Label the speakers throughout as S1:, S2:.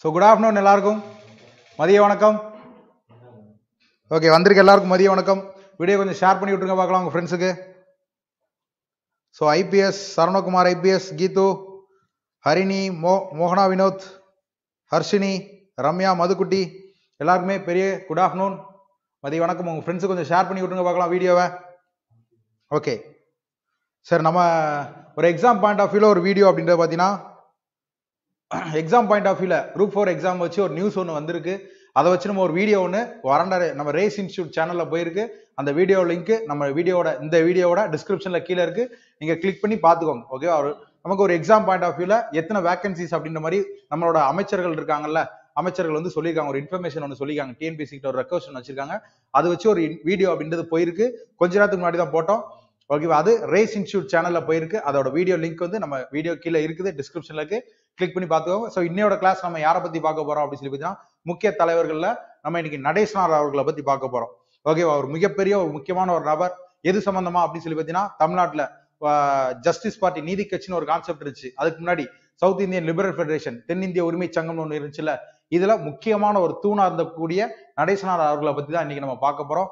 S1: so good afternoon எல்லாருக்கும் மதிய வணக்கம் ஓகே வந்திருக்க எல்லாருக்கும் மதிய வணக்கம் வீடியோ கொஞ்சம் ஷேர் பண்ணி விட்டுருங்க பார்க்கலாம் உங்கள் ஃப்ரெண்ட்ஸுக்கு so IPS Saranakumar IPS Geethu Harini மோ மோகனா வினோத் ஹர்ஷினி ரம்யா மதுக்குட்டி எல்லாருக்குமே பெரிய குட் ஆஃப்டர்நூன் மதிய வணக்கம் உங்கள் ஃப்ரெண்ட்ஸுக்கு கொஞ்சம் ஷேர் பண்ணி விட்டுருங்க பார்க்கலாம் வீடியோவை ஓகே சார் நம்ம ஒரு எக்ஸாம் பாயிண்ட் ஆஃப் வியூவில் ஒரு வீடியோ அப்படின்றது பார்த்தீங்கன்னா எக்ஸாம் பாயிண்ட் ஆஃப் வியூல குரூப் ஃபோர் எக்ஸாம் வச்சு ஒரு நியூஸ் ஒன்று வந்திருக்கு அதை வச்சு நம்ம ஒரு வீடியோ ஒன்று வறண்ட நம்ம ரேஸ் இன்ஸ்டியூட் சேனலில் போயிருக்கு அந்த வீடியோ லிங்க் நம்ம வீடியோட இந்த வீடியோட டிஸ்கிரிப்ஷனில் கீழே இருக்கு நீங்கள் கிளிக் பண்ணி பார்த்துக்கோங்க ஓகே ஒரு நமக்கு ஒரு எக்ஸாம் பாயிண்ட் ஆஃப் வியூல எத்தனை வேகன்சிஸ் அப்படின்ற மாதிரி நம்மளோட அமைச்சர்கள் இருக்காங்கல்ல அமைச்சர்கள் வந்து சொல்லியிருக்காங்க ஒரு இன்ஃபர்மேஷன் ஒன்று சொல்லியிருக்காங்க டிஎன்பிசி கிட்ட ஒரு ரெக்வஸ்ட் ஒன்று வச்சிருக்காங்க அது வச்சு ஒரு வீடியோ அப்படின்றது போயிருக்கு கொஞ்ச நேரத்துக்கு முன்னாடி தான் போட்டோம் ஓகேவா அது ரேஸ் இன்ஸ்டியூட் சேனல்ல போயிருக்கு அதோட வீடியோ லிங்க் வந்து நம்ம வீடியோ கீழே இருக்குது டிஸ்கிரிப்ஷன்ல இருக்கு கிளிக் பண்ணி பார்த்துக்கோங்க ஸோ இன்னையோட கிளாஸ் நம்ம யாரை பத்தி பார்க்க போறோம் அப்படின்னு சொல்லி பார்த்தீங்கன்னா முக்கிய தலைவர்களில் நம்ம இன்னைக்கு நடேசனார் அவர்களை பத்தி பார்க்க போறோம் ஓகேவா ஒரு மிகப்பெரிய ஒரு முக்கியமான ஒரு நபர் எது சம்பந்தமா அப்படின்னு சொல்லி பார்த்தீங்கன்னா தமிழ்நாட்டில் ஜஸ்டிஸ் பார்ட்டி நீதி கட்சின்னு ஒரு கான்செப்ட் இருந்துச்சு அதுக்கு முன்னாடி சவுத் இந்தியன் லிபரல் ஃபெடரேஷன் தென்னிந்திய உரிமை சங்கம்னு ஒன்று இருந்துச்சுல இதுல முக்கியமான ஒரு தூணா இருந்தக்கூடிய நடேசனார் அவர்களை பத்தி தான் இன்னைக்கு நம்ம பார்க்க போறோம்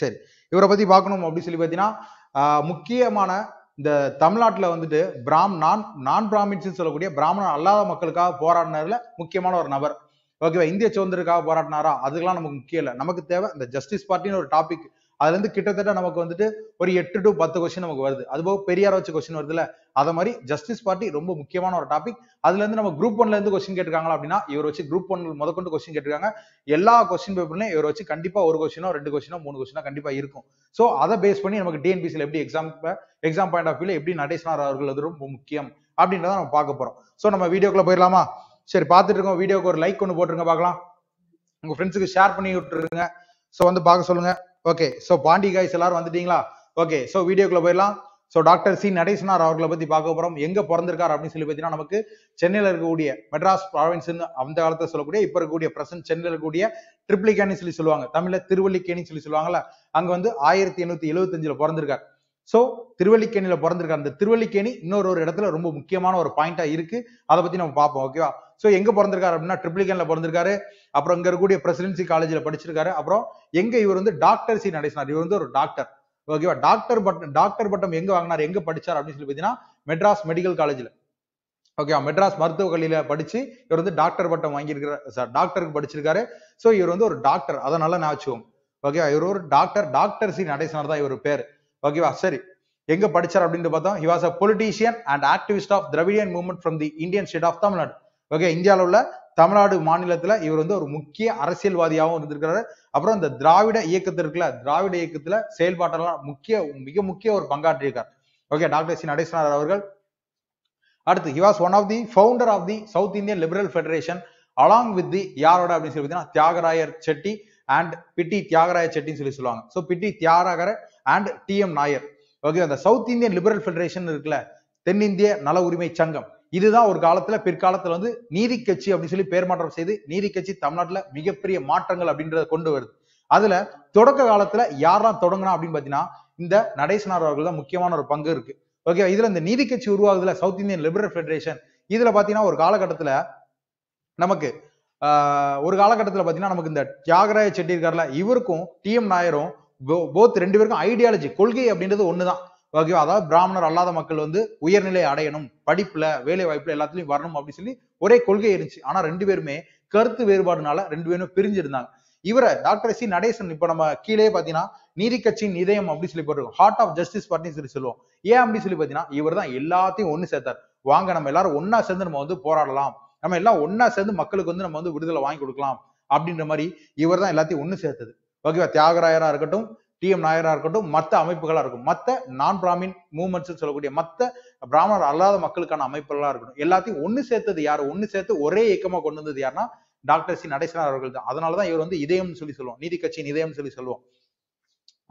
S1: சரி இவரை பத்தி பார்க்கணும் அப்படின்னு சொல்லி பார்த்தீங்கன்னா முக்கியமான இந்த தமிழ்நாட்டில் வந்துட்டு பிராம் நான் நான் பிராமின்ஸ் சொல்லக்கூடிய பிராமணன் அல்லாத மக்களுக்காக போராடினதுல முக்கியமான ஒரு நபர் ஓகேவா இந்திய சுதந்திரக்காக போராடினாரா அதுக்கெல்லாம் நமக்கு முக்கியம் இல்லை நமக்கு தேவை இந்த ஜஸ்டிஸ் பார்ட்டின்னு ஒரு டாபிக் அதுல இருந்து கிட்டத்தட்ட நமக்கு வந்துட்டு ஒரு எட்டு டு பத்து கொஸ்டின் நமக்கு வருது அது போக பெரியார வச்சு கொஸ்டின் வருதுல்ல அத மாதிரி ஜஸ்டிஸ் பார்ட்டி ரொம்ப முக்கியமான ஒரு டாபிக் அதுல இருந்து நம்ம குரூப் ஒன்ல இருந்து கொஸ்டின் கேட்டிருக்காங்களா அப்படின்னா இவரை வச்சு குரூப் ஒன் முதற்கொண்டு கொஸ்டின் கேட்டிருக்காங்க எல்லா கொஸ்டின் பேப்பர்லயும் இவர் இவரை வச்சு கண்டிப்பா ஒரு கொஸ்டினோ ரெண்டு கொஸ்டினோ மூணு கொஸ்டினா கண்டிப்பா இருக்கும் சோ அதை பேஸ் பண்ணி நமக்கு TNPSC எப்படி exam exam point of view எப்படி நடேசனார் அவர்கள் அது ரொம்ப முக்கியம் அப்படின்றத நம்ம பார்க்க போறோம் சோ நம்ம வீடியோக்குள்ள போயிடலாமா சரி பார்த்துட்டு இருக்கோம் வீடியோக்கு ஒரு லைக் ஒன்று போட்டுருங்க பார்க்கலாம் உங்க ஃப்ரெண்ட்ஸுக்கு ஷேர் பண்ணி விட்டுருங்க ஸோ வந்து பார்க்க சொல்லுங்க ஓகே ஸோ பாண்டி காய்ஸ் எல்லாரும் வந்துட்டீங்களா ஓகே ஸோ வீடியோக்குள்ள போயிடலாம் ஸோ டாக்டர் சி நடேசனார் அவர்களை பத்தி பார்க்க போறோம் எங்க பிறந்திருக்கார் அப்படின்னு சொல்லி பார்த்தீங்கன்னா நமக்கு சென்னையில் இருக்கக்கூடிய மெட்ராஸ் ப்ராவின்ஸ்னு அந்த காலத்தை சொல்லக்கூடிய இப்போ இருக்கக்கூடிய பிரசன்ட் சென்னையில் இருக்கக்கூடிய ட்ரிப்ளிகேன்னு சொல்லி சொல்லுவாங்க தமிழில் திருவல்லிக்கேணின்னு சொல்லி சொல்லுவாங்கல்ல அங்க வந்து ஆயிரத்தி எண்ணூத்தி எழுபத்தஞ்சில் பிறந்திருக்கார் ஸோ திருவல்லிக்கேணியில பிறந்திருக்காரு அந்த திருவல்லிக்கேணி இன்னொரு ஒரு இடத்துல ரொம்ப முக்கியமான ஒரு பாயிண்டா இருக்கு அதை பத்தி நம்ம பார்ப்போம் ஓகேவா ஸோ எங்க பிறந்திருக்காரு அப்படின்னா ட்ரிபிளிகன்ல பிறந்திருக்காரு அப்புறம் இங்க இருக்கக்கூடிய பிரசிடென்சி காலேஜ்ல படிச்சிருக்காரு அப்புறம் எங்க இவர் வந்து டாக்டர் சி நடேசனார் இவர் வந்து ஒரு டாக்டர் ஓகேவா டாக்டர் பட்டம் டாக்டர் பட்டம் எங்க வாங்கினார் எங்க படிச்சார் அப்படின்னு சொல்லி பார்த்தீங்கன்னா மெட்ராஸ் மெடிக்கல் காலேஜ்ல ஓகேவா மெட்ராஸ் மருத்துவக் கல்வியில படிச்சு இவர் வந்து டாக்டர் பட்டம் வாங்கியிருக்கிறார் சார் டாக்டருக்கு படிச்சிருக்காரு ஸோ இவர் வந்து ஒரு டாக்டர் அதனால நான் வச்சுக்கோங்க ஓகேவா இவர் ஒரு டாக்டர் டாக்டர் சி நடேசனார் தான் இவர் பேர் ஓகேவா சரி எங்க படிச்சார் அப்படின்னு பார்த்தோம் he was a politician and activist of Dravidian movement from the Indian state of Tamil Nadu okay இந்தியாவில் உள்ள தமிழ்நாடு மாநிலத்துல இவர் வந்து ஒரு முக்கிய அரசியல்வாதியாகவும் இருந்திருக்கிறாரு அப்புறம் இந்த திராவிட இயக்கத்திற்குல திராவிட இயக்கத்துல செயல்பாட்டெல்லாம் முக்கிய மிக முக்கிய ஒரு பங்காற்றியிருக்கார் ஓகே டாக்டர் சி நடேசனார் அவர்கள் அடுத்து he was one of the founder of the South Indian Liberal Federation along with the யாரோட அப்படின்னு சொல்லி பார்த்தீங்கன்னா தியாகராயர் செட்டி அண்ட் பிட்டி தியாகராய செட்டின்னு சொல்லி சொல்லுவாங்க so Pitti Thiyagarayar and T M Nair okay அந்த சவுத் இந்தியன் லிபரல் ஃபெடரேஷன் இருக்குல்ல தென்னிந்திய நல உரிமை சங்கம் இதுதான் ஒரு காலத்துல பிற்காலத்துல வந்து நீதி கட்சி அப்படின்னு சொல்லி பேர் மாற்றம் செய்து நீதி கட்சி தமிழ்நாட்டுல மிகப்பெரிய மாற்றங்கள் அப்படின்றத கொண்டு வருது அதுல தொடக்க காலத்துல யாரெல்லாம் தொடங்கினா அப்படின்னு பாத்தீங்கன்னா இந்த நடேசனார் அவர்கள் தான் முக்கியமான ஒரு பங்கு இருக்கு ஓகே இதுல இந்த நீதி கட்சி உருவாகுதுல சவுத் இந்தியன் லிபரல் ஃபெடரேஷன் இதுல பாத்தீங்கன்னா ஒரு காலகட்டத்துல நமக்கு ஒரு காலகட்டத்தில் பார்த்தீங்கன்னா நமக்கு இந்த தியாகராய செட்டி இருக்கார்ல இவருக்கும் டி எம் நாயரும் போத் ரெண்டு பேருக்கும் ஐடியாலஜி கொள்கை அப்படின்றது ஒண்ணுதான் ஓகேவா அதாவது பிராமணர் அல்லாத மக்கள் வந்து உயர்நிலை அடையணும் படிப்புல வேலை வாய்ப்புல எல்லாத்துலயும் வரணும் அப்படின்னு சொல்லி ஒரே கொள்கை இருந்துச்சு ஆனா ரெண்டு பேருமே கருத்து வேறுபாடுனால ரெண்டு பேரும் பிரிஞ்சிருந்தாங்க இவரை டாக்டர் சி நடேசன் இப்ப நம்ம கீழே பாத்தீங்கன்னா நீதி கட்சியின் இதயம் அப்படின்னு சொல்லி போட்டிருக்கோம் ஹார்ட் ஆஃப் ஜஸ்டிஸ் அப்படின்னு சொல்லி சொல்லுவோம் ஏன் அப்படின்னு சொல்லி பாத்தீங்கன்னா இவர் தான் எல்லாத்தையும் ஒண்ணு சேர்த்தார் வாங்க நம்ம எல்லாரும் ஒன்னா சேர்ந்து நம்ம வந்து போராடலாம் நம்ம எல்லாம் ஒன்னா சேர்ந்து மக்களுக்கு வந்து நம்ம வந்து விடுதலை வாங்கி கொடுக்கலாம் அப்படின்ற மாதிரி இவர் தான் எல்லாத்தையும் ஒண்ணு சேர்த்தது ஓகேவா தியாகராயரா இருக்கட்டும் டி எம் நாயரா இருக்கட்டும் மற்ற அமைப்புகளா இருக்கும் மற்ற நான் பிராமின் மூவ்மெண்ட்ஸ் சொல்லக்கூடிய மற்ற பிராமணர் அல்லாத மக்களுக்கான அமைப்புகளா இருக்கட்டும் எல்லாத்தையும் ஒன்னு சேர்த்தது யாரு ஒன்னு சேர்த்து ஒரே இயக்கமா கொண்டு வந்தது யாருன்னா டாக்டர் சி நடேசனார் அவர்கள் தான் அதனாலதான் இவர் வந்து இதயம்னு சொல்லி சொல்லுவோம் நீதி கட்சியின் இதயம்னு சொல்லி சொல்லுவோம்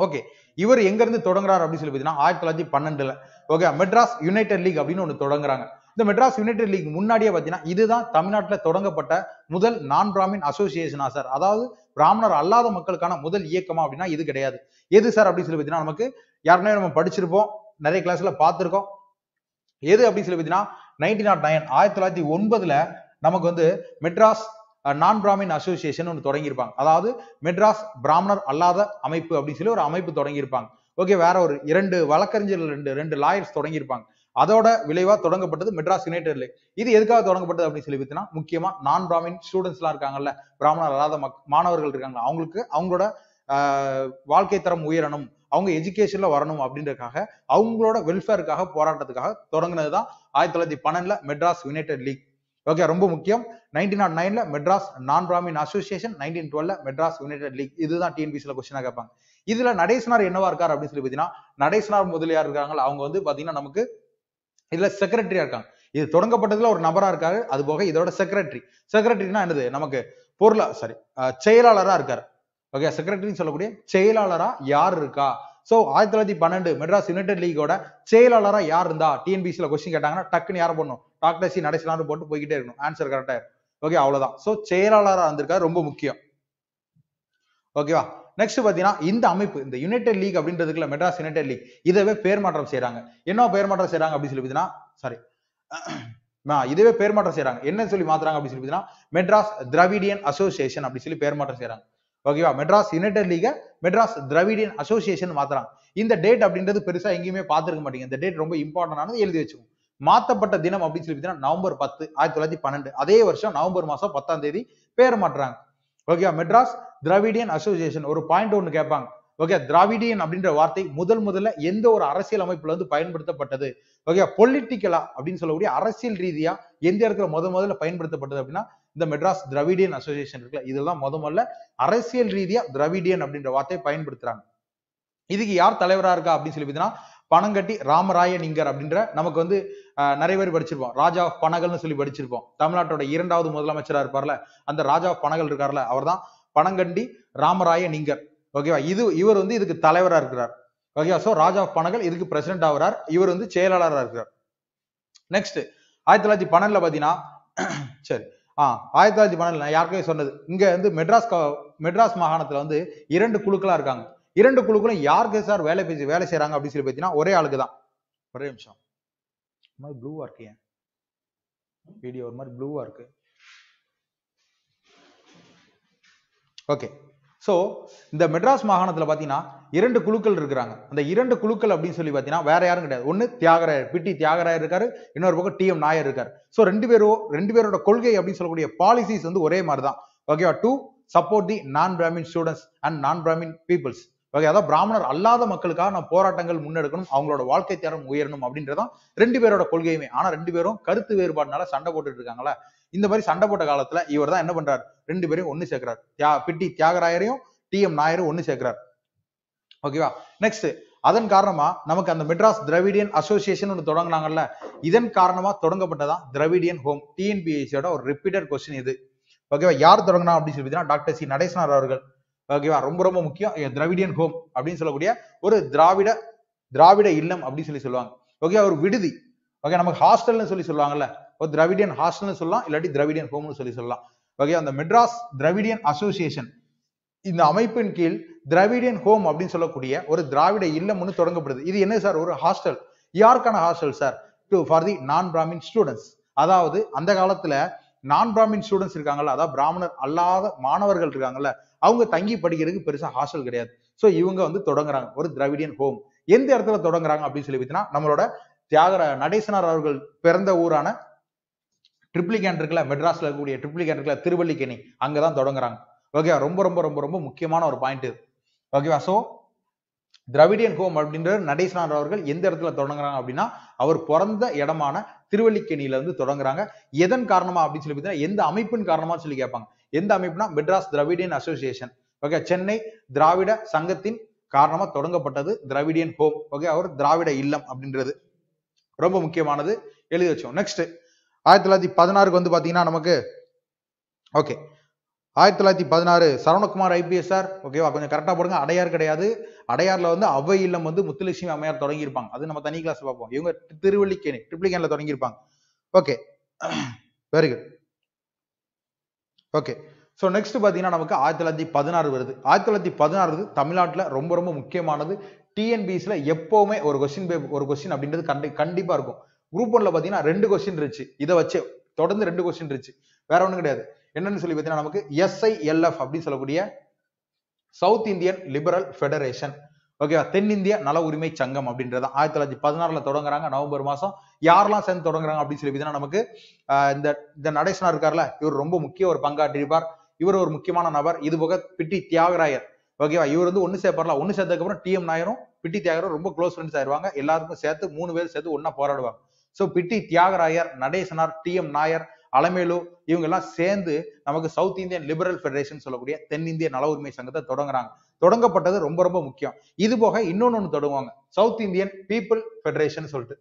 S1: ஓகே இவர் எங்க இருந்து தொடங்குறாரு அப்படின்னு சொல்லி பார்த்தீங்கன்னா ஆயிரத்தி தொள்ளாயிரத்தி பன்னெண்டுல ஓகே மெட்ராஸ் யுனைடெட் லீக் அப்படின்னு ஒன்று தொடங்குறாங்க இந்த மெட்ராஸ் யுனைடெட் லீக் முன்னாடியே பார்த்தீங்கன்னா இதுதான் தமிழ்நாட்டில் தொடங்கப்பட்ட முதல் நான் பிராமின் அசோசியேஷனா சார் அதாவது பிராமணர் அல்லாத மக்களுக்கான முதல் இயக்கமா அப்படின்னா இது கிடையாது எது சார் அப்படின்னு சொல்லி பார்த்தீங்கன்னா நமக்கு யாருனே நம்ம படிச்சிருப்போம் நிறைய கிளாஸ்ல பார்த்துருக்கோம் எது அப்படின்னு சொல்லி பார்த்தீங்கன்னா நைன்டீன் நாட் நைன் ஆயிரத்தி தொள்ளாயிரத்தி ஒன்பதுல நமக்கு வந்து மெட்ராஸ் நான் பிராமின் அசோசியேஷன் ஒன்று தொடங்கியிருப்பாங்க அதாவது மெட்ராஸ் பிராமணர் அல்லாத அமைப்பு அப்படின்னு சொல்லி ஒரு அமைப்பு தொடங்கியிருப்பாங்க ஓகே வேற ஒரு இரண்டு வழக்கறிஞர்கள் ரெண்டு ரெண்டு லாயர்ஸ் தொடங்கியிருப்பாங்க அதோட விளைவாக தொடங்கப்பட்டது மெட்ராஸ் யுனைடெட் லைக் இது எதுக்காக தொடங்கப்பட்டது அப்படின்னு சொல்லி பார்த்தீங்கன்னா முக்கியமா நான் பிராமின் ஸ்டூடெண்ட்ஸ்லாம் இருக்காங்கல்ல பிராமணர் அல்லாத மாணவர்கள் இருக்காங்க அவங்களுக்கு அவங்களோட வாழ்க்கை தரம் உயரணும் அவங்க எஜுகேஷன்ல வரணும் அப்படின்றதுக்காக அவங்களோட வெல்ஃபேருக்காக போராட்டத்துக்காக தொடங்கினது தான் ஆயிரத்தி தொள்ளாயிரத்தி பன்னெண்டுல மெட்ராஸ் யுனைடெட் லீக் ஓகே ரொம்ப முக்கியம் நைன்டீன் நாட் நைன்ல Madras non Brahmin association nineteen டுவெல்ல மெட்ராஸ் யுனைடெட் லீக் இதுதான் டிஎன்பிசியில் கொஸ்டினா கேட்பாங்க இதுல நடேசனார் என்னவா இருக்கார் அப்படின்னு சொல்லி பார்த்தீங்கன்னா நடேசனார் முதலியார் இருக்காங்க அவங்க வந்து பாத்தீங்கன்னா நமக்கு இதுல செக்ரட்டரியா இருக்காங்க இது தொடங்கப்பட்டதுல ஒரு நபரா இருக்காரு அது போக இதோட செக்ரட்டரி செக்ரட்டரினா என்னது நமக்கு பொருளா சாரி செயலாளரா இருக்காரு ஓகே யா சொல்லக்கூடிய செயலாளரா யார் இருக்கா சோ ஆயிரத்தி தொள்ளாயிரத்தி பன்னெண்டு மெட்ராஸ் யுனைடெட் லீக்கோட செயலாளரா யார் இருந்தா TNPSC ல கேட்டாங்கன்னா டக்குன்னு யார போடணும் டாக்டர் சி நடேசனான்னு போட்டு போய்கிட்டே இருக்கணும் ஆன்சர் கரெக்டா ஓகே okay அவ்வளவுதான் சோ செயலாளரா இருந்திருக்காரு ரொம்ப முக்கியம் ஓகேவா நெக்ஸ்ட் பாத்தீங்கன்னா இந்த அமைப்பு இந்த யுனைடெட் லீக் அப்படின்றதுக்குள்ள மெட்ராஸ் யுனைடெட் லீக் இதவே பேர் மாற்றம் செய்யறாங்க என்ன பேர் மாற்றம் செய்யறாங்க அப்படின்னு சொல்லி பாத்தீங்கன்னா சாரி இதுவே பேர் மாற்றம் செய்யறாங்க என்ன சொல்லி மாத்துறாங்க அப்படின்னு சொல்லி பாத்தீங்கன்னா மெட்ராஸ் திராவிடியன் அசோசியேஷன் அப்படின்னு சொல்லி பேர் மாற்றம் செய்யறாங்க ஓகேவா Madras United League Madras Dravidian association மாத்துறாங்க இந்த டேட் அப்படின்றது பெருசா எங்கேயுமே பாத்துருக்க மாட்டீங்க இந்த டேட் ரொம்ப இம்பார்ட்டன்டானது எழுதி வச்சுக்கோங்க மாத்தப்பட்ட தினம் அப்படின்னு சொல்லி நவம்பர் பத்து ஆயிரத்தி தொள்ளாயிரத்தி பன்னெண்டு அதே வருஷம் நவம்பர் மாசம் பத்தாம் தேதி பேர் மாற்றுறாங்க ஓகே மெட்ராஸ் திராவிடியன் அசோசியேஷன் ஒரு பாயிண்ட் ஒன்று கேட்பாங்க ஓகே திராவிடியன் அப்படின்ற வார்த்தை முதல் முதல்ல எந்த ஒரு அரசியல் அமைப்புல வந்து பயன்படுத்தப்பட்டது ஓகே பொலிட்டிக்கலா அப்படின்னு சொல்லக்கூடிய அரசியல் ரீதியா எந்த இடத்துல முத முதல்ல பயன்படுத்தப்பட்டது அப்படின்னா இந்த மெட்ராஸ் திராவிடியன் அசோசியேஷன் இருக்குல்ல இதெல்லாம் முத முதல்ல அரசியல் ரீதியா திராவிடியன் அப்படின்ற வார்த்தையை பயன்படுத்துறாங்க இதுக்கு யார் தலைவரா இருக்கா அப்படின்னு சொல்லி பார்த்தீங்கன்னா பணங்கட்டி ராமராய நிங்கர் அப்படின்ற நமக்கு வந்து நிறைய பேர் படிச்சிருப்போம் ராஜா ஆஃப் பனகல்னு சொல்லி படிச்சிருப்போம் தமிழ்நாட்டோட இரண்டாவது முதலமைச்சரா இருப்பார்ல அந்த ராஜா ஆஃப் பனகல் இருக்கார்ல அவர் தான் பனங்கண்டி ராமராய நிங்கர் ஓகேவா இது இவர் வந்து இதுக்கு தலைவரா இருக்கிறார் ஓகேவா சோ ராஜா ஆஃப் பனகல் இதுக்கு பிரசிடென்ட் ஆகிறார் இவர் வந்து செயலாளராக இருக்கிறார் நெக்ஸ்ட் ஆயிரத்தி தொள்ளாயிரத்தி பன்னெண்டுல பாத்தீங்கன்னா சரி ஆஹ் ஆயிரத்தி தொள்ளாயிரத்தி பன்னெண்டுல யாருக்கே சொன்னது இங்க வந்து மெட்ராஸ் மெட்ராஸ் மாகாணத்துல வந்து இரண்டு குழுக்களா இருக்காங்க இரண்டு குழுக்களும் யாருக்கு சார் வேலை பேசி வேலை செய்யறாங்க அப்படின்னு சொல்லி பாத்தீங்கன்னா ஒரே ஆளுக்கு தான் ஒரே நிமிஷம் ஒரு மாதிரி ப்ளூவாக இருக்கு ஏன் வீடியோ ஒரு மாதிரி ப்ளூவாக இருக்கு ஓகே ஸோ இந்த மெட்ராஸ் மாகாணத்தில் பார்த்தீங்கன்னா இரண்டு குழுக்கள் இருக்கிறாங்க அந்த இரண்டு குழுக்கள் அப்படின்னு சொல்லி பார்த்தீங்கன்னா வேற யாரும் கிடையாது ஒன்று தியாகராயர் பிடி தியாகராயர் இருக்காரு இன்னொரு பக்கம் டி எம் நாயர் இருக்கார் ஸோ ரெண்டு பேரும் ரெண்டு பேரோட கொள்கை அப்படின்னு சொல்லக்கூடிய பாலிசிஸ் வந்து ஒரே மாதிரி தான் ஓகேவா two support the non Brahmin students and நான் பிராமின் பீப்புள்ஸ் ஓகே அதாவது பிராமணர் அல்லாத மக்களுக்காக நான் போராட்டங்கள் முன்னெடுக்கணும் அவங்களோட வாழ்க்கை தரம் உயரணும் அப்படின்றதான் ரெண்டு பேரோட கொள்கையுமே ஆனா ரெண்டு பேரும் கருத்து வேறுபாடுனால சண்டை போட்டுட்டு இருக்காங்களா இந்த மாதிரி சண்டை போட்ட காலத்துல இவர் தான் என்ன பண்றாரு ரெண்டு பேரையும் ஒண்ணு சேர்க்கிறார் தியா பிட்டி தியாகராயரையும் டி எம் நாயரும் ஒண்ணு சேர்க்கிறார் ஓகேவா நெக்ஸ்ட் அதன் காரணமா நமக்கு அந்த மெட்ராஸ் திரவிடியன் அசோசியேஷன் ஒன்று தொடங்கினாங்கல்ல இதன் காரணமா தொடங்கப்பட்டதான் திரவிடியன் ஹோம் டிஎன்பிஎஸ்சியோட ஒரு ரிப்பீட்டட் கொஸ்டின் இது ஓகேவா யார் தொடங்கினா அப்படின்னு சொல்லி டாக்டர் சி நடேசனார் அவர்கள் ஓகேவா ரொம்ப ரொம்ப முக்கியம் திராவிடியன் ஹோம் அப்படின்னு சொல்லக்கூடிய ஒரு திராவிட திராவிட இல்லம் அப்படின்னு சொல்லி சொல்லுவாங்க ஓகே ஒரு விடுதி ஓகே நமக்கு ஹாஸ்டல்னு சொல்லி சொல்லுவாங்கல்ல ஒரு திராவிடியன் ஹாஸ்டல்னு சொல்லலாம் இல்லாட்டி திராவிடியன் ஹோம்னு சொல்லி சொல்லலாம் ஓகே அந்த மெட்ராஸ் திராவிடியன் அசோசியேஷன் இந்த அமைப்பின் கீழ் திராவிடியன் ஹோம் அப்படின்னு சொல்லக்கூடிய ஒரு திராவிட இல்லம் ஒன்று தொடங்கப்படுது இது என்ன சார் ஒரு ஹாஸ்டல் யாருக்கான hostel sir to for the non Brahmin students அதாவது அந்த காலத்துல நான் பிராமின் ஸ்டூடெண்ட்ஸ் இருக்காங்கல்ல அதாவது பிராமணர் அல்லாத மாணவர்கள் இருக்காங்கல்ல அவங்க தங்கி படிக்கிறதுக்கு பெருசா ஹாஸ்டல் கிடையாது ஸோ இவங்க வந்து தொடங்குறாங்க ஒரு திராவிடியன் ஹோம் எந்த இடத்துல தொடங்குறாங்க அப்படின்னு சொல்லி பார்த்தீங்கன்னா நம்மளோட தியாகர நடேசனார் அவர்கள் பிறந்த ஊரான ட்ரிப்ளிகேன் இருக்குல்ல மெட்ராஸ்ல இருக்கக்கூடிய ட்ரிப்ளிகேன் இருக்குல்ல திருவல்லிக்கேணி அங்கதான் தொடங்குறாங்க ஓகேவா ரொம்ப ரொம்ப ரொம்ப ரொம்ப முக்கியமான ஒரு பாயிண்ட் இது ஓகேவா ஸோ திராவிடியன் ஹோம் அப்படின்ற நடேசனார் அவர்கள் எந்த இடத்துல தொடங்குறாங்க அப்படின்னா அவர் பிறந்த இடமான திருவல்லிக்கேணியில இருந்து தொடங்குறாங்க எதன் காரணமா அப்படின்னு சொல்லி பார்த்தீங்கன்னா எந்த அமைப்பின் காரணமா சொல்லி கேட்பாங்க எந்த அமைப்புனா Madras Dravidian association okay Chennai திராவிட சங்கத்தின் காரணமா தொடங்கப்பட்டது திராவிடியன் ஹோம் ஓகே அவர் திராவிட இல்லம் அப்படின்றது ரொம்ப முக்கியமானது எழுதி வச்சோம் நெக்ஸ்ட் ஆயிரத்தி தொள்ளாயிரத்தி பதினாறுக்கு வந்து பாத்தீங்கன்னா நமக்கு ஓகே ஆயிரத்தி தொள்ளாயிரத்தி பதினாறு சரவணகுமார் ஐபிஎஸ் சார் ஓகேவா கொஞ்சம் கரெக்டாக போடுங்க அடையார் கிடையாது அடையாரில் வந்து அவை இல்லம் வந்து முத்துலட்சுமி அம்மையார் தொடங்கியிருப்பாங்க அது நம்ம தனி கிளாஸ் பார்ப்போம் இவங்க திருவள்ளிக்கேணி ட்ரிப்ளிகேனில் தொடங்கியிருப்பாங்க okay very good okay so next பார்த்தீங்கன்னா நமக்கு ஆயிரத்தி தொள்ளாயிரத்தி பதினாறு வருது ஆயிரத்தி தொள்ளாயிரத்தி பதினாறு தமிழ்நாட்டில் ரொம்ப ரொம்ப முக்கியமானது டிஎன்பிஎஸ்சியில் எப்போவுமே ஒரு கொஸ்டின் பேப்பர் ஒரு கொஸ்டின் அப்படின்றது கண்டி கண்டிப்பாக இருக்கும் குரூப் ஒன்ல பார்த்தீங்கன்னா ரெண்டு கொஸ்டின் இருந்துச்சு இதை வச்சு தொடர்ந்து ரெண்டு கொஸ்டின் இருந்துச்சு வேற ஒன்றும் கிடையாது என்னன்னு சொல்லி பார்த்தீங்கன்னா நமக்கு எஸ்ஐஎல்எஃப் அப்படின்னு சொல்லக்கூடிய சவுத் இந்தியன் லிபரல் ஃபெடரேஷன் ஓகேவா தென்னிந்திய நல உரிமை சங்கம் அப்படின்றது ஆயிரத்தி தொள்ளாயிரத்தி பதினாறுல தொடங்குறாங்க நவம்பர் மாசம் யாரெல்லாம் சேர்ந்து தொடங்குறாங்க அப்படின்னு சொல்லி பார்த்தீங்கன்னா நமக்கு இந்த இந்த நடேசனா இருக்கார்ல இவர் ரொம்ப முக்கிய ஒரு பங்காற்றிருப்பார் இவர் ஒரு முக்கியமான நபர் இது போக பிட்டி தியாகராயர் ஓகேவா இவர் வந்து ஒன்று சேர்ப்பார்ல ஒன்று சேர்த்ததுக்கு அப்புறம் டிஎம் நாயரும் பிட்டி தியாகரும் ரொம்ப க்ளோஸ் ஃப்ரெண்ட்ஸ் ஆயிருவாங்க எல்லாருக்கும் சேர்த்து மூணு பேர் சேர்த்து ஒன்னா போராடுவாங்க so Pitti Thiyagarayar Natesanar T M Nair Alamelu இவங்க எல்லாம் சேர்ந்து நமக்கு சவுத் இந்தியன் லிபரல் ஃபெடரேஷன் சொல்லக்கூடிய தென்னிந்திய நல உரிமை சங்கத்தை தொடங்குறாங்க தொடங்கப்பட்டது ரொம்ப ரொம்ப முக்கியம் இது போக இன்னொன்னு ஒண்ணு தொடங்குவாங்க சவுத் இந்தியன் பீப்புள் ஃபெடரேஷன் சொல்லிட்டு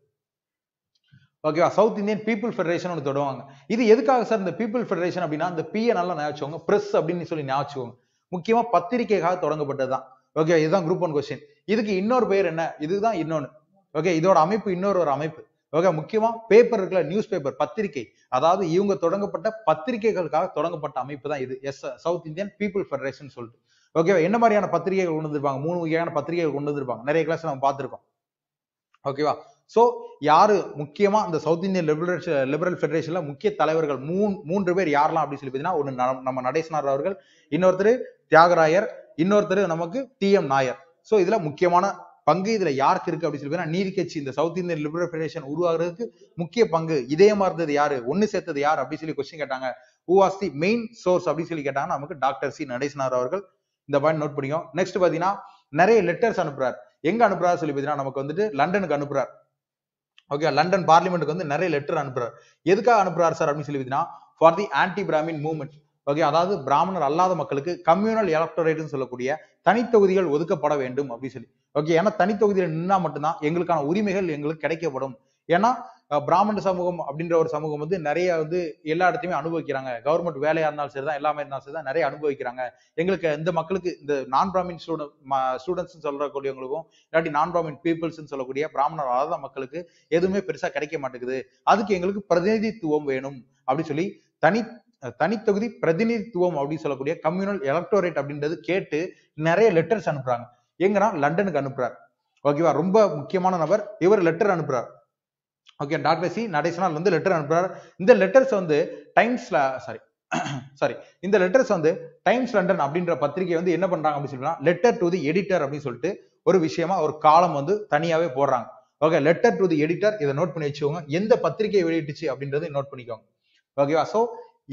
S1: ஓகேவா சவுத் இந்தியன் பீப்புள் ஃபெடரேஷன் ஒன்று தொடுவாங்க இது எதுக்காக சார் இந்த பீப்புள் ஃபெடரேஷன் அப்படின்னா இந்த பிஏ நல்லா ஞாபகம் பிரஸ் அப்படின்னு சொல்லி ஞாபகம் முக்கியமாக பத்திரிகைக்காக தொடங்கப்பட்டது தான் ஓகே இதுதான் குரூப் ஒன் கொஸ்டின் இதுக்கு இன்னொரு பேர் என்ன இதுதான் இன்னொன்று ஓகே இதோட அமைப்பு இன்னொரு ஒரு அமைப்பு ஓகே முக்கியமா பேப்பர் இருக்குல்ல நியூஸ் பேப்பர் பத்திரிகை அதாவது இவங்க தொடங்கப்பட்ட பத்திரிகைகளுக்காக தொடங்கப்பட்ட அமைப்பு தான் இது S South Indian people federation சொல்லிட்டு ஓகேவா என்ன மாதிரியான பத்திரிகைகள் கொண்டு வந்திருப்பாங்க மூணு வகையான பத்திரிகைகள் கொண்டு வந்திருப்பாங்க நிறைய கிளாஸ் நம்ம பார்த்துருக்கோம் ஓகேவா ஸோ யாரு முக்கியமா அந்த சவுத் இந்தியன் லிபரல் லிபரல் ஃபெடரேஷன்ல முக்கிய தலைவர்கள் மூணு மூன்று பேர் யாரெல்லாம் அப்படின்னு சொல்லி பார்த்தீங்கன்னா ஒன்று நம்ம நடேசனார் அவர்கள் இன்னொருத்தர் தியாகராயர் இன்னொருத்தர் நமக்கு டி எம் நாயர் ஸோ இதுல முக்கியமான பங்கு இதுல யாருக்கு இருக்கு அப்படின்னு சொல்லி நீதி கட்சி இந்த சவுத் இந்தியன் லிபரல் உருவாகிறதுக்கு முக்கிய பங்கு இதே இருந்தது யாரு ஒண்ணு சேர்த்தது யார் அப்படின்னு சொல்லி கொஸ்டின் கேட்டாங்க who was the main source அப்படின்னு சொல்லி கேட்டாங்கன்னா நமக்கு டாக்டர் சி நடேசனார் அவர்கள் இந்த பாயிண்ட் நோட் பண்ணிக்கோம் நெக்ஸ்ட் பாத்தீங்கன்னா நிறைய லெட்டர்ஸ் அனுப்புறாரு எங்க அனுப்புறாரு சொல்லி பாத்தீங்கன்னா நமக்கு வந்துட்டு லண்டனுக்கு அனுப்புறாரு ஓகே லண்டன் பார்லிமெண்ட்டுக்கு வந்து நிறைய லெட்டர் அனுப்புறாரு எதுக்காக அனுப்புறாரு சார் அப்படின்னு சொல்லி பாத்தீங்கன்னா for the anti Brahmin movement okay அதாவது பிராமணர் அல்லாத மக்களுக்கு கம்யூனல் எலக்டோரேட்னு சொல்லக்கூடிய தனித்தொகுதிகள் ஒதுக்கப்பட வேண்டும் அப்படின்னு சொல்லி ஓகே ஏன்னா தனித்தொகுதியில நின்னா மட்டும்தான் எங்களுக்கான உரிமைகள் எங்களுக்கு கிடைக்கப்படும் ஏன்னா பிராமண சமூகம் அப்படின்ற ஒரு சமூகம் வந்து நிறைய வந்து எல்லா இடத்தையுமே அனுபவிக்கிறாங்க கவர்மெண்ட் வேலையா இருந்தாலும் சரிதான் எல்லாமே இருந்தாலும் சரிதான் நிறைய அனுபவிக்கிறாங்க எங்களுக்கு இந்த மக்களுக்கு இந்த நான் பிராமின் ஸ்டூடெண்ட் ஸ்டூடெண்ட்ஸ் சொல்லக்கூடியவங்களுக்கும் இல்லாட்டி நான் பிராமின் பீப்புள்ஸ் சொல்லக்கூடிய பிராமணர் அல்லாத மக்களுக்கு எதுவுமே பெருசா கிடைக்க மாட்டேங்குது அதுக்கு எங்களுக்கு பிரதிநிதித்துவம் வேணும் அப்படின்னு சொல்லி தனி தனித்தொகுதி பிரதிநிதித்துவம் அப்படின்னு சொல்லக்கூடிய கம்யூனல் எலக்டோரேட் அப்படின்றது கேட்டு நிறைய லெட்டர்ஸ் அனுப்புறாங்க எங்கன்னா லண்டனுக்கு அனுப்புறாரு ஓகேவா ரொம்ப முக்கியமான நபர் இவர் லெட்டர் அனுப்புறாரு ஓகே டாக்டர் சி நடேசனால் வந்து லெட்டர் அனுப்புறாரு இந்த லெட்டர்ஸ் வந்து டைம்ஸ்ல சாரி சாரி இந்த லெட்டர்ஸ் வந்து டைம்ஸ் லண்டன் அப்படின்ற பத்திரிகை வந்து என்ன பண்றாங்க அப்படின்னு சொல்லி லெட்டர் டு தி எடிட்டர் அப்படின்னு சொல்லிட்டு ஒரு விஷயமா ஒரு காலம் வந்து தனியாவே போடுறாங்க okay letter to the editor இதை நோட் பண்ணி வச்சுக்கோங்க எந்த பத்திரிகை வெளியிட்டுச்சு அப்படின்றத நோட் பண்ணிக்கோங்க ஓகேவா சோ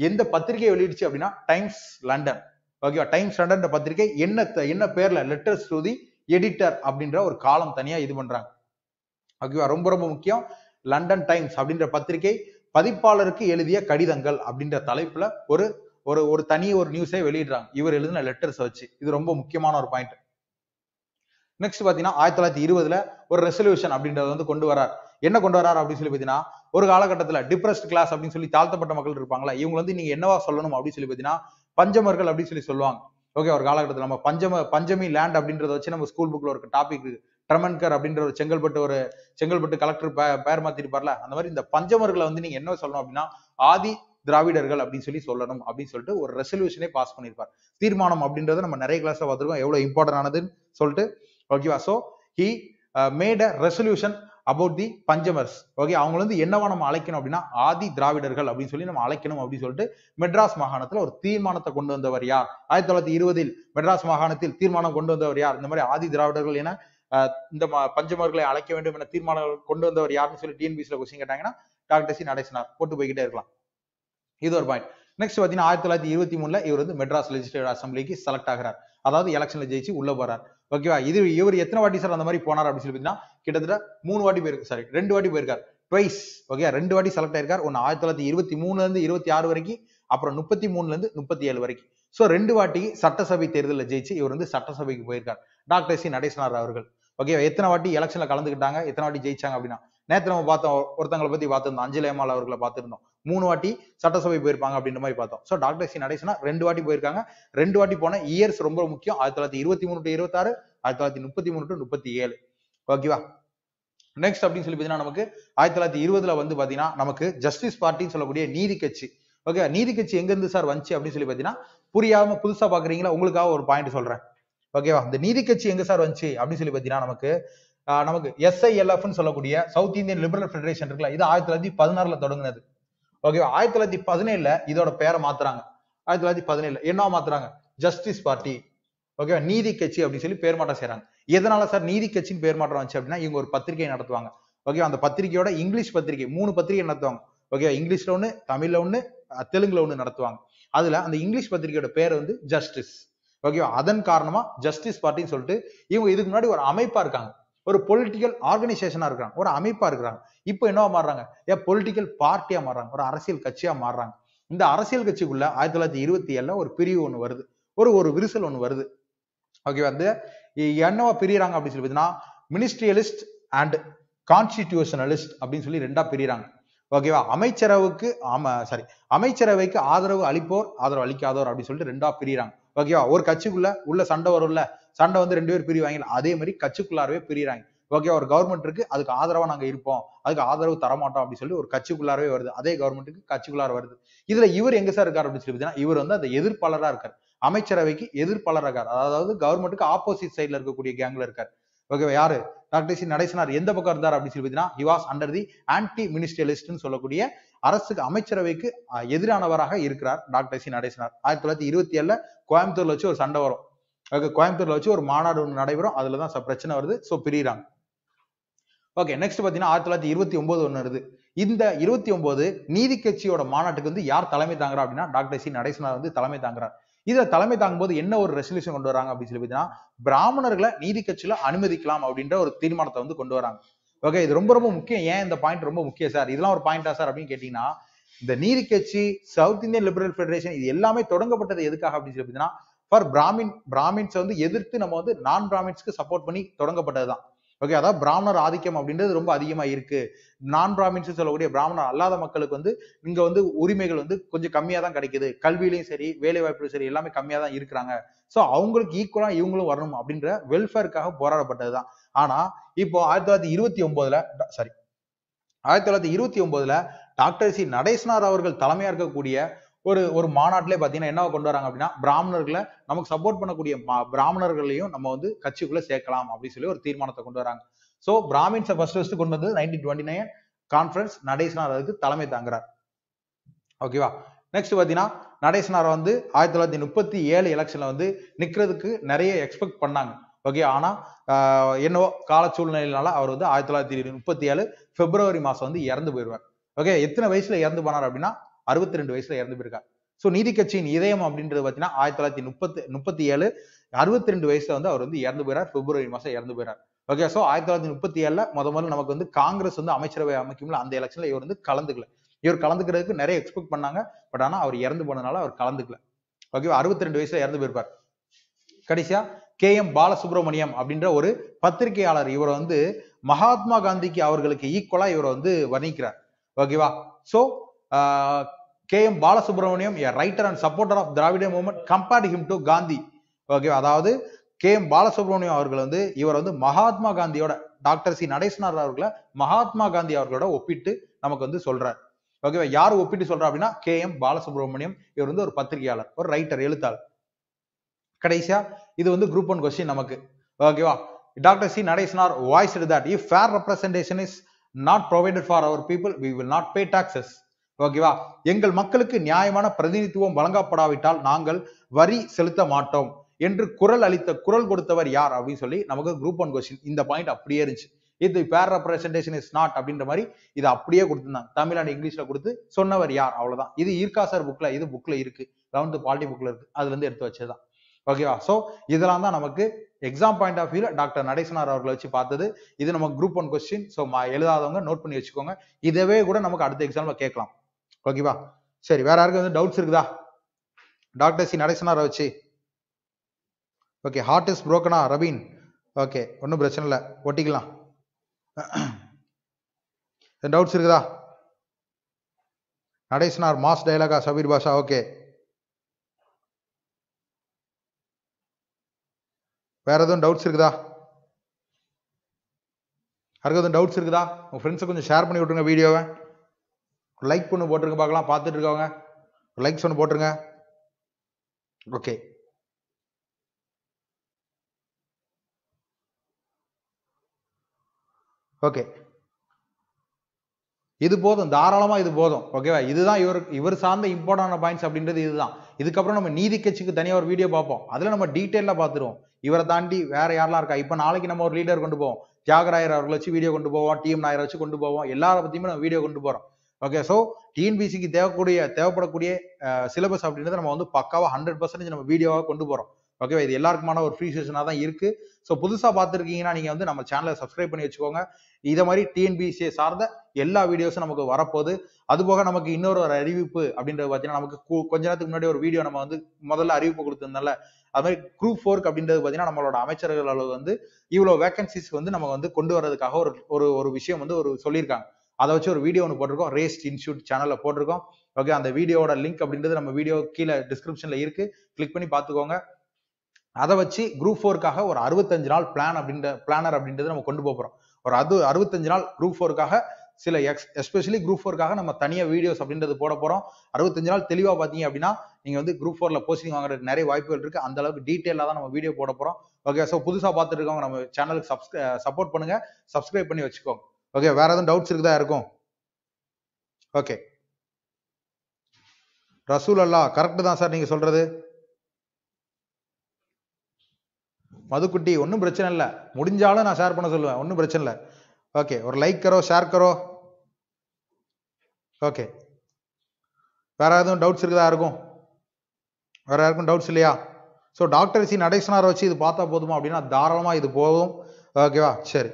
S1: எந்த பத்திரிகை வெளியிடுச்சு அப்படின்னா டைம்ஸ் லண்டன் ஓகேவா டைம் ஸ்டாண்டர்ட் பத்திரிகை என்ன என்ன பேர்ல லெட்டர்ஸ் டு தி எடிட்டர் அப்படின்ற ஒரு காலம் தனியா இது பண்றாங்க ஓகேவா ரொம்ப ரொம்ப முக்கியம் லண்டன் டைம்ஸ் அப்படின்ற பத்திரிகை பதிப்பாளருக்கு எழுதிய கடிதங்கள் அப்படின்ற தலைப்புல ஒரு ஒரு ஒரு தனி ஒரு நியூஸே வெளியிடுறாங்க இவர் எழுதின லெட்டர்ஸ் வச்சு இது ரொம்ப முக்கியமான ஒரு பாயிண்ட் நெக்ஸ்ட் பாத்தீங்கன்னா ஆயிரத்தி தொள்ளாயிரத்தி இருபதுல ஒரு ரெசல்யூஷன் அப்படின்றத வந்து கொண்டு வரார் என்ன கொண்டு வரார் அப்படின்னு சொல்லி பாத்தீங்கன்னா ஒரு காலகட்டத்துல டிப்ரெஸ்ட் கிளாஸ் அப்படின்னு சொல்லி தாழ்த்தப்பட்ட மக்கள் இருப்பாங்களா இவங்க வந்து நீங்க என்னவா சொல்லணும் அப்படின்னு சொல்லி பாத்தீங்கன்னா பஞ்சமர்கள் அப்படின்னு சொல்லி சொல்லுவாங்க ஓகே ஒரு காலகட்டத்தில் நம்ம பஞ்சம பஞ்சமி லேண்ட் அப்படின்றத வச்சு நம்ம ஸ்கூல் புக்கில் ஒரு டாபிக் ட்ரமன்கர் அப்படின்ற ஒரு செங்கல்பட்டு ஒரு செங்கல்பட்டு கலெக்டர் பேர் மாத்திருப்பார்ல அந்த மாதிரி இந்த பஞ்சமர்களை வந்து நீங்க என்ன சொல்லணும் அப்படின்னா ஆதி திராவிடர்கள் அப்படின்னு சொல்லி சொல்லணும் அப்படின்னு சொல்லிட்டு ஒரு ரெசல்யூஷனே பாஸ் பண்ணியிருப்பார் தீர்மானம் அப்படின்றத நம்ம நிறைய கிளாஸ் பார்த்துருக்கோம் எவ்வளவு இம்பார்ட்டன் ஆனதுன்னு சொல்லிட்டு ஓகேவா so he made a resolution about the Panchamars okay அவங்களை வந்து என்னவா நம்ம அழைக்கணும் அப்படின்னா ஆதி திராவிடர்கள் அப்படின்னு சொல்லி நம்ம அழைக்கணும் அப்படின்னு சொல்லிட்டு மெட்ராஸ் மாகாணத்துல ஒரு தீர்மானத்தை கொண்டு வந்தவர் யார் ஆயிரத்தி தொள்ளாயிரத்தி இருபதில் மெட்ராஸ் மாகாணத்தில் தீர்மானம் கொண்டு வந்தவர் யார் இந்த மாதிரி ஆதி திராவிடர்கள் என இந்த பஞ்சமர்களை அழைக்க வேண்டும் என தீர்மானம் கொண்டு வந்தவர் யாருன்னு சொல்லி டிஎன்பிசில கொஸ்டின் கேட்டாங்கன்னா டாக்டர் சி நடேசனார் போட்டு போய்கிட்டே இருக்கலாம் இது ஒரு பாயிண்ட் நெக்ஸ்ட் பார்த்தீங்கன்னா ஆயிரத்தி தொள்ளாயிரத்தி இருபத்தி மூணுல இவர் வந்து மெட்ராஸ் லெஜிஸ்லேட்டிவ் அசம்பிளிக்கு செலக்ட் ஆகிறார் அதாவது எலெக்ஷன்ல ஜெயிச்சு உள்ள போறார் ஓகேவா இது இவர் எத்தனை வாட்டி சார் அந்த மாதிரி போனார் அப்படின்னு சொல்லி கிட்டத்தட்ட மூணு வாட்டி போயிருக்கு சாரி ரெண்டு வாட்டி போயிருக்காரு ட்வைஸ் ஓகே ரெண்டு வாட்டி செலக்ட் ஆயிருக்கார் ஒன்று ஆயிரத்தி தொள்ளாயிரத்தி இருபத்தி மூணுல இருந்து இருபத்தி ஆறு வரைக்கும் அப்புறம் முப்பத்தி மூணுல இருந்து முப்பத்தி ஏழு வரைக்கும் ஸோ ரெண்டு வாட்டி சட்டசபை தேர்தலில் ஜெயிச்சு இவர் வந்து சட்டசபைக்கு போயிருக்கார் டாக்டர் சி நடேசனார் அவர்கள் ஓகே எத்தனை வாட்டி எலெக்ஷன்ல கலந்துக்கிட்டாங்க எத்தனை வாட்டி ஜெயிச்சாங்க அப்படின்னா நேற்று நம்ம பார்த்தோம் ஒருத்தங்களை பத்தி பார்த்துருந்தோம் அஞ்சலி அம்மாள் அவர்களை பார்த்துருந்தோம் மூணு வாட்டி சட்டசபை போயிருப்பாங்க அப்படின்ற மாதிரி பார்த்தோம் ஸோ டாக்டர் சி நடேசனா ரெண்டு வாட்டி போயிருக்காங்க ரெண்டு வாட்டி போன இயர்ஸ் ரொம்ப முக்கியம் ஆயிரத்தி தொள்ளாயிரத்தி இருபத்தி மூணு டு இருபத்தாறு ஆயிரத்தி தொள்ளாயிரத்தி முப்பத்தி மூணு டு முப்பத்தி ஏழு ஓகேவா நெக்ஸ்ட் அப்படின்னு சொல்லி பாத்தீங்கன்னா நமக்கு ஆயிரத்தி தொள்ளாயிரத்தி இருபதுல வந்து பாத்தீங்கன்னா நமக்கு ஜஸ்டிஸ் பார்ட்டின்னு சொல்லக்கூடிய நீதி கட்சி ஓகே நீதி கட்சி எங்க இருந்து சார் வந்துச்சு அப்படின்னு சொல்லி பாத்தீங்கன்னா புரியாம புதுசா பாக்குறீங்களா உங்களுக்காக ஒரு பாயிண்ட் சொல்றேன் ஓகேவா இந்த நீதி கட்சி எங்க சார் வந்துச்சு அப்படின்னு சொல்லி பாத்தீங்கன்னா நமக்கு நமக்கு எஸ்ஐஎல்எஃப்னு சொல்லக்கூடிய சவுத் இந்தியன் லிபரல் ஃபெடரேஷன் இருக்குல்ல இது ஆயிரத்தி தொள்ளாயிரத்தி பதினாறுல தொடங்குனது ஓகேவா ஆயிரத்தி தொள்ளாயிரத்தி பதினேழுல இதோட பேரை மாத்துறாங்க ஆயிரத்தி தொள்ளாயிரத்தி பதினேழுல என்ன மாத்துறாங்க ஜஸ்டிஸ் பார்ட்டி ஓகேவா நீதி கட்சி அப்படின்னு சொல்லி பேர் மாட்டம் செய்யறாங்க எதனால சார் நீதி கட்சின்னு பேர் மாற்றம் வந்துச்சு அப்படின்னா இவங்க ஒரு பத்திரிகை நடத்துவாங்க ஓகே அந்த பத்திரிகையோட இங்கிலீஷ் பத்திரிகை மூணு பத்திரிகை நடத்துவாங்க ஓகேவா இங்கிலீஷ்ல ஒண்ணு தமிழ்ல ஒண்ணு தெலுங்குல ஒண்ணு நடத்துவாங்க அதுல அந்த இங்கிலீஷ் பத்திரிகையோட பேர் வந்து ஜஸ்டிஸ் ஓகே அதன் காரணமா ஜஸ்டிஸ் பார்ட்டின்னு சொல்லிட்டு இவங்க இதுக்கு முன்னாடி ஒரு அமைப்பா இருக்காங்க ஒரு பொலிட்டிக்கல் ஆர்கனைசேஷனா இருக்கிறாங்க ஒரு அமைப்பா இருக்கிறாங்க இப்போ என்னவா மாறுறாங்க ஏன் பொலிட்டிக்கல் பார்ட்டியா மாறுறாங்க ஒரு அரசியல் கட்சியா மாறுறாங்க இந்த அரசியல் கட்சிக்குள்ள ஆயிரத்தி தொள்ளாயிரத்தி இருபத்தி ஏழுல ஒரு பிரிவு ஒன்று வருது ஒரு ஒரு விரிசல் ஒன்று வருது ஓகே வந்து என்னவா பிரியறாங்க அப்படின்னு சொல்லி பார்த்தீங்கன்னா மினிஸ்ட்ரியலிஸ்ட் அண்ட் கான்ஸ்டிடியூஷனலிஸ்ட் அப்படின்னு சொல்லி ரெண்டா பிரியறாங்க ஓகேவா அமைச்சரவுக்கு அமைச்சரவைக்கு ஆமா சாரி அமைச்சரவைக்கு ஆதரவு அளிப்போர் ஆதரவு அளிக்காதோர் அப்படின்னு சொல்லிட்டு ரெண்டா பிரியறாங்க ஓகேவா ஒரு கட்சிக்குள்ள உள்ள சண்டை வரும்ல சண்டை வந்து ரெண்டு பேர் பிரிவாங்க அதே மாதிரி கட்சிக்குள்ளாரவே பிரியறாங்க ஓகே ஒரு கவர்மெண்ட் இருக்கு அதுக்கு ஆதரவா நாங்க இருப்போம் அதுக்கு ஆதரவு தரமாட்டோம் அப்படின்னு சொல்லி ஒரு கட்சிக்குள்ளாரவே வருது அதே கவர்மெண்ட்டுக்கு கட்சிக்குள்ளார வருது இதுல இவர் எங்க சார் இருக்காரு அப்படின்னு சொல்லி இவர் வந்து அந்த எதிர்ப்பாளரா இருக்காரு அமைச்சரவைக்கு எதிர்ப்பாளர் இருக்கார் அதாவது கவர்மெண்ட்டுக்கு ஆப்போசிட் சைட்ல இருக்கக்கூடிய கேங்ல இருக்கார் ஓகேவா யாரு டாக்டர் சி நடேசனார் எந்த பக்கம் இருந்தார் அப்படின்னு சொல்லி பார்த்தீங்கன்னா வாஸ் அண்டர் தி ஆன்டி மினிஸ்ட்ரியலிஸ்ட்னு சொல்லக்கூடிய அரசுக்கு அமைச்சரவைக்கு எதிரானவராக இருக்கிறார் டாக்டர் சி நடேசனார் ஆயிரத்தி தொள்ளாயிரத்தி இருபத்தி ஏழுல கோயம்புத்தூர்ல வச்சு ஒரு சண்டை வரும் ஓகே கோயம்புத்தூர்ல வச்சு ஒரு மாநாடு ஒன்று நடைபெறும் அதுல தான் பிரச்சனை வருது ஸோ பிரியிறாங்க ஓகே நெக்ஸ்ட் பார்த்தீங்கன்னா ஆயிரத்தி தொள்ளாயிரத்தி இருபத்தி ஒன்பது ஒன்று வருது இந்த இருபத்தி ஒன்பது நீதி கட்சியோட மாநாட்டுக்கு வந்து யார் தலைமை தாங்குறா அப்படின்னா டாக்டர் சி நடேசனார் வந்து தலைமை தாங்குறார் இதை தலைமை தாங்கும்போது என்ன ஒரு ரெசல்யூஷன் கொண்டு வராங்க அப்படின்னு சொல்லி பார்த்தீங்கன்னா பிராமணர்களை நீதி கட்சியில அனுமதிக்கலாம் அப்படின்ற ஒரு தீர்மானத்தை வந்து கொண்டு வராங்க ஓகே இது ரொம்ப ரொம்ப முக்கியம் ஏன் இந்த பாயிண்ட் ரொம்ப முக்கியம் சார் இதெல்லாம் ஒரு பாயிண்டா சார் அப்படின்னு கேட்டீங்கன்னா இந்த நீதி கட்சி சவுத் இந்தியன் லிபரல் ஃபெடரேஷன் இது எல்லாமே தொடங்கப்பட்டது எதுக்காக அப்படின்னு சொல்லி பார்த்தீங்கன்னா ஃபார் பிராமின் பிராமின்ஸை வந்து எதிர்த்து நம்ம வந்து நான் பிராமின்ஸ்க்கு சப்போர்ட் பண்ணி தொடங்கப்பட்டது தான் ஓகே அதாவது பிராமணர் ஆதிக்கம் அப்படின்றது ரொம்ப அதிகமா இருக்கு நான் பிராமின்ஸ் சொல்லக்கூடிய பிராமணர் அல்லாத மக்களுக்கு வந்து இங்க வந்து உரிமைகள் வந்து கொஞ்சம் கம்மியா தான் கிடைக்குது கல்வியிலையும் சரி வேலை வாய்ப்புலையும் சரி எல்லாமே கம்மியா தான் இருக்கிறாங்க ஸோ அவங்களுக்கு ஈக்குவலா இவங்களும் வரணும் அப்படின்ற வெல்ஃபேருக்காக போராடப்பட்டது தான் ஆனா இப்போ ஆயிரத்தி தொள்ளாயிரத்தி இருபத்தி ஒன்பதுல சாரி ஆயிரத்தி தொள்ளாயிரத்தி இருபத்தி ஒன்பதுல டாக்டர் சி நடேசனார் அவர்கள் தலைமையா இருக்கக்கூடிய ஒரு ஒரு மாநாட்டிலே பார்த்தீங்கன்னா என்ன கொண்டு வராங்க அப்படின்னா பிராமணர்களை நமக்கு சப்போர்ட் பண்ணக்கூடிய பிராமணர்களையும் நம்ம வந்து கட்சிக்குள்ள சேர்க்கலாம் அப்படின்னு சொல்லி ஒரு தீர்மானத்தை கொண்டு வராங்க ஸோ பிராமின்ஸை ஃபர்ஸ்ட் ஃபர்ஸ்ட் கொண்டு வந்து nineteen twenty nine conference Natesanar அதுக்கு தலைமை தாங்குறார் ஓகேவா நெக்ஸ்ட் பார்த்தீங்கன்னா நடேசனார் வந்து ஆயிரத்தி தொள்ளாயிரத்தி முப்பத்தி ஏழு எலெக்ஷன்ல வந்து நிற்கிறதுக்கு நிறைய எக்ஸ்பெக்ட் பண்ணாங்க ஓகே ஆனா என்னவோ கால சூழ்நிலையினால அவர் வந்து ஆயிரத்தி தொள்ளாயிரத்தி முப்பத்தி ஏழு பிப்ரவரி மாதம் வந்து இறந்து போயிடுவார் ஓகே எத்தனை வயசுல இறந்து போனார் அப்படின்னா அறுபத்தி ரெண்டு வயசுல இறந்து போயிருக்காரு ஸோ நீதி கட்சியின் இதயம் அப்படின்றது பார்த்தீங்கன்னா ஆயிரத்தி தொள்ளாயிரத்தி முப்பத்தி முப்பத்தி ஏழு அறுபத்தி ரெண்டு வயசுல வந்து அவர் வந்து இறந்து போயிறார் பிப்ரவரி மாசம் இறந்து போயிறார் ஓகே ஸோ ஆயிரத்தி தொள்ளாயிரத்தி முப்பத்தி ஏழுல முத முதல்ல நமக்கு வந்து காங்கிரஸ் வந்து அமைச்சரவை அமைக்கும்ல அந்த எலெக்ஷன்ல இவர் வந்து கலந்துக்கல இவர் கலந்துக்கிறதுக்கு நிறைய எக்ஸ்பெக்ட் பண்ணாங்க பட் ஆனால் அவர் இறந்து போனதுனால அவர் கலந்துக்கல ஓகேவா அறுபத்தி ரெண்டு வயசுல இறந்து போயிருப்பார் கடைசியா கே எம் பாலசுப்ரமணியம் அப்படின்ற ஒரு பத்திரிகையாளர் இவரை வந்து மகாத்மா காந்திக்கு அவர்களுக்கு ஈக்குவலா இவரை வந்து வர்ணிக்கிறார் ஓகேவா so K M Balasubramaniam a writer and supporter of Dravida movement compared him to Gandhi okay அதாவது கே எம் பாலசுப்ரமணியம் அவர்கள் வந்து இவர் வந்து மகாத்மா காந்தியோட டாக்டர் சி நடேசனார் அவர்களை மகாத்மா காந்தி அவர்களோட ஒப்பிட்டு நமக்கு வந்து சொல்றார் ஓகேவா யார் ஒப்பிட்டு சொல்றா அப்படின்னா கே எம் பாலசுப்ரமணியம் இவர் வந்து ஒரு பத்திரிகையாளர் ஒரு ரைட்டர் எழுத்தாளர் கடைசியா இது வந்து குரூப் ஒன் கொஸ்டின் நமக்கு ஓகேவா doctor C Natesanar voice that if fair representation is not provided for our people we will not pay taxes ஓகேவா எங்கள் மக்களுக்கு நியாயமான பிரதிநிதித்துவம் வழங்கப்படாவிட்டால் நாங்கள் வரி செலுத்த மாட்டோம் என்று குரல் அளித்த குரல் கொடுத்தவர் யார் அப்படின்னு சொல்லி நமக்கு குரூப் ஒன் கொஸ்டின் இந்த பாயிண்ட் அப்படியே இருந்துச்சு இது பேர் பிரசன்டேஷன் இஸ் நாட் அப்படின்ற மாதிரி இது அப்படியே கொடுத்துருந்தாங்க தமிழ் அண்ட் இங்கிலீஷ்ல கொடுத்து சொன்னவர் யார் அவ்வளவுதான் இது ஈர்கா சார் புக்ல இது புக்ல இருக்கு லெவன்த் பாலிட்டி புக்ல இருக்கு அதுல இருந்து எடுத்து வச்சதுதான் ஓகேவா சோ இதெல்லாம் தான் நமக்கு எக்ஸாம் பாயிண்ட் ஆஃப் வியூல டாக்டர் நடேசனார் அவர்களை வச்சு பார்த்தது இது நமக்கு குரூப் ஒன் கொஸ்டின் ஸோ எழுதாதவங்க நோட் பண்ணி வச்சுக்கோங்க இதவே கூட நமக்கு அடுத்த எக்ஸாம்ல கேட்கலாம் ஓகேவா சரி வேற யாருக்கும் வந்து டவுட்ஸ் இருக்குதா டாக்டர் சி நடேசனா ரவிச்சி ஓகே ஹார்ட் இஸ் புரோக்கனா ரபீன் ஓகே ஒன்றும் பிரச்சனை இல்லை ஒட்டிக்கலாம் டவுட்ஸ் இருக்குதா நடேசனார் மாஸ் டைலாகா சபீர் பாஷா ஓகே வேற எதுவும் டவுட்ஸ் இருக்குதா யாருக்கு எதுவும் டவுட்ஸ் இருக்குதா உங்கள் ஃப்ரெண்ட்ஸை கொஞ்சம் ஷேர் பண்ணி விட்டுருங்க வீடியோவை லைக் ஒன்று போட்டுருங்க பார்க்கலாம் பார்த்துட்டு இருக்கவங்க லைக்ஸ் ஒன்று போட்டுருங்க ஓகே ஓகே இது போதும் தாராளமாக இது போதும் ஓகேவா இதுதான் இவர் இவர் சார்ந்த இம்பார்ட்டன்டான பாயிண்ட்ஸ் அப்படின்றது இதுதான் இதுக்கப்புறம் நம்ம நீதி கட்சிக்கு தனியாக ஒரு வீடியோ பார்ப்போம் அதில் நம்ம டீட்டெயிலாக பார்த்துருவோம் இவரை தாண்டி வேற யாரெல்லாம் இருக்கா இப்போ நாளைக்கு நம்ம ஒரு லீடர் கொண்டு போவோம் தியாகராயர் அவர்களை வச்சு வீடியோ கொண்டு போவோம் டிஎம் நாயரை வச்சு கொண்டு போவோம் எல்லாரை பற்றியுமே நம்ம வீடியோ கொண்டு போகிறோம் ஓகே ஸோ டிஎன்பிசிக்கு தேவைக்கூடிய தேவைப்படக்கூடிய சிலபஸ் அப்படின்றத நம்ம வந்து பக்காவாக ஹண்ட்ரட் பர்சன்டேஜ் நம்ம வீடியோவாக கொண்டு போகிறோம் ஓகேவா இது எல்லாருக்குமான ஒரு ஃப்ரீ செஷனாக தான் இருக்கு ஸோ புதுசாக பார்த்துருக்கீங்கன்னா நீங்கள் வந்து நம்ம சேனலை சப்ஸ்கிரைப் பண்ணி வச்சுக்கோங்க இதை மாதிரி டிஎன்பிசியை சார்ந்த எல்லா வீடியோஸும் நமக்கு வரப்போகுது அது போக நமக்கு இன்னொரு ஒரு அறிவிப்பு அப்படின்றது பார்த்தீங்கன்னா நமக்கு கொஞ்ச நேரத்துக்கு முன்னாடி ஒரு வீடியோ நம்ம வந்து முதல்ல அறிவிப்பு கொடுத்துருந்தோம்ல அது மாதிரி குரூப் ஃபோர்க் அப்படின்றது பார்த்தீங்கன்னா நம்மளோட அமைச்சர்கள் அளவு வந்து இவ்வளோ வேகன்சிஸ் வந்து நம்ம வந்து கொண்டு வர்றதுக்காக ஒரு ஒரு விஷயம் வந்து ஒரு சொல்லியிருக்காங்க அதை வச்சு ஒரு வீடியோ ஒன்று போட்டிருக்கோம் ரேஸ்ட் இன்ஸ்டியூட் சேனலில் போட்டிருக்கோம் ஓகே அந்த வீடியோட லிங்க் அப்படின்றது நம்ம வீடியோ கீழே டிஸ்கிரிப்ஷனில் இருக்கு கிளிக் பண்ணி பார்த்துக்கோங்க அதை வச்சு குரூப் ஃபோருக்காக ஒரு அறுபத்தஞ்சு நாள் பிளான் அப்படின்ற பிளானர் அப்படின்றது நம்ம கொண்டு போகிறோம் ஒரு அது அறுபத்தஞ்சு நாள் குரூப் ஃபோருக்காக சில எக்ஸ் எஸ்பெஷலி குரூப் ஃபோருக்காக நம்ம தனியாக வீடியோஸ் அப்படின்றது போட போகிறோம் அறுபத்தஞ்சு நாள் தெளிவாக பார்த்தீங்க அப்படின்னா நீங்கள் வந்து குரூப் ஃபோரில் போஸ்டிங் வாங்குறதுக்கு நிறைய வாய்ப்புகள் இருக்குது அந்த அளவுக்கு டீட்டெயிலாக தான் நம்ம வீடியோ போட போகிறோம் ஓகே ஸோ புதுசாக பார்த்துட்டு இருக்கவங்க நம்ம சேனலுக்கு சப்ஸ்கிரை சப்போர்ட் பண்ணுங்கள் சப்ஸ்கிரைப் பண்ணி வச்சுக்கோங்க ஓகே வேற எதுவும் டவுட்ஸ் இருக்குதா இருக்கும் ஓகே ரசூல் அல்லா கரெக்ட் தான் சார் நீங்கள் சொல்கிறது மதுக்குட்டி ஒன்றும் பிரச்சனை இல்லை முடிஞ்சாலும் நான் ஷேர் பண்ண சொல்லுவேன் ஒன்றும் பிரச்சனை இல்லை ஓகே ஒரு லைக் கரோ ஷேர் கரோ ஓகே வேற எதுவும் டவுட்ஸ் இருக்குதா இருக்கும் வேற யாருக்கும் டவுட்ஸ் இல்லையா ஸோ டாக்டர் சி நடேசனார் வச்சு இது பார்த்தா போதுமா அப்படின்னா தாராளமாக இது போதும் ஓகேவா சரி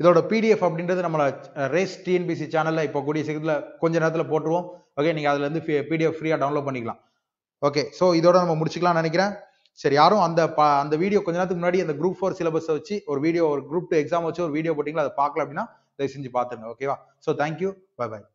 S1: இதோட பிடிஎஃப் அப்படின்றது நம்ம ரேஸ் டிஎன்பிசி சேனலில் இப்போ கூடிய சீக்கிரத்தில் கொஞ்ச நேரத்தில் போட்டுருவோம் ஓகே நீங்கள் அதுலேருந்து பிடிஎஃப் ஃப்ரீயாக டவுன்லோட் பண்ணிக்கலாம் ஓகே ஸோ இதோட நம்ம முடிச்சுக்கலாம்னு நினைக்கிறேன் சரி யாரும் அந்த அந்த வீடியோ கொஞ்ச நேரத்துக்கு முன்னாடி அந்த குரூப் ஃபோர் சிலபஸை வச்சு ஒரு வீடியோ ஒரு குரூப் டூ எக்ஸாம் வச்சு ஒரு வீடியோ போட்டிங்களா அதை பார்க்கல அப்படின்னா தயவு செஞ்சு பார்த்துருங்க ஓகேவா ஸோ தேங்க்யூ பை பாய்